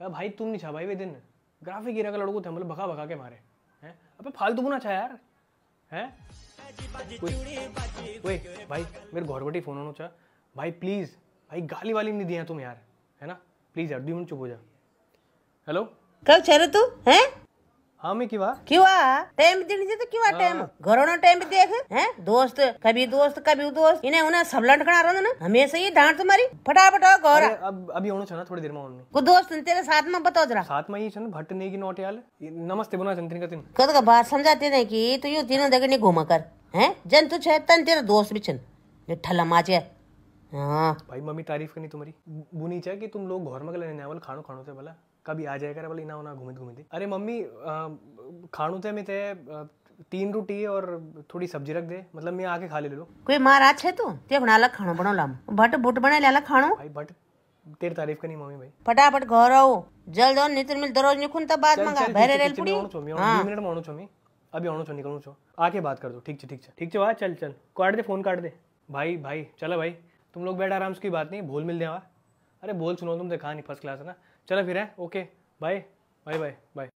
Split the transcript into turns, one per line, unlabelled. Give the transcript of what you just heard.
अरे भाई तुम नहीं छा भाई वे दिन ग्राफिक हीरा का लड़को थे मतलब भगा भगा के मारे हैं अबे फालतू बुना छा यार हैं
ओए भाई
मेरे घोरबटी फोन होनो छा भाई प्लीज़ भाई गाली वाली नहीं दिया तुम यार है ना प्लीज़ यार दो मिनट चुप हो जा हेलो
कब रहे तू हैं हम हाँ, ही किवा किवा टाइम दिन जी तो किवा हाँ। टाइम घरों ना टाइम देख हैं दोस्त कभी दोस्त कभी दोस्त इन्हें उन्हें सब लटकना रहा ना हमेशा ये डांट तुम्हारी फटाफट आओ घर
अब अभी होनो चाहिए थोड़ी देर में होने
को दोस्त तेरे साथ में बताओ जरा
साथ में ही छन भट्ट नहीं की नोट याल नमस्ते बना का दिन
कद का तो बात समझाते नहीं की तू यू तीनों दगे नहीं घुमा कर हैं जन तू छे तन तेरा दोस्त भी छन ठल्ला माचे
हाँ भाई मम्मी तारीफ करनी तुम्हारी बुनी चाहे कि तुम लोग घर में लेने खानो खानो से भला कभी आ जाए करे बोले ना ना घूमित घूमित अरे मम्मी खाणू थे मैं थे तीन रोटी और थोड़ी सब्जी रख दे मतलब मैं आके खा ले लो
कोई मार आ छे तू ते बना ला खाणो बनो लाम भट बुट बने ला खाणो
भाई भट तेरी तारीफ करनी मम्मी भाई
फटाफट घर आओ जल्द और नितिन तो मिल दरोज निकुन तब बात मंगा भरे रेल पूरी हां
मिनट मानो छो मैं अभी आणो छो निकलू छो आके बात कर दो ठीक छ ठीक छ ठीक छ वाह हाँ, चल चल काट दे फोन काट दे भाई भाई चलो भाई तुम लोग बैठ आराम से कोई बात नहीं भूल मिल दे वहां अरे बोल सुनो तुम कहा नहीं फर्स्ट क्लास है ना चलो फिर है okay bye bye bye bye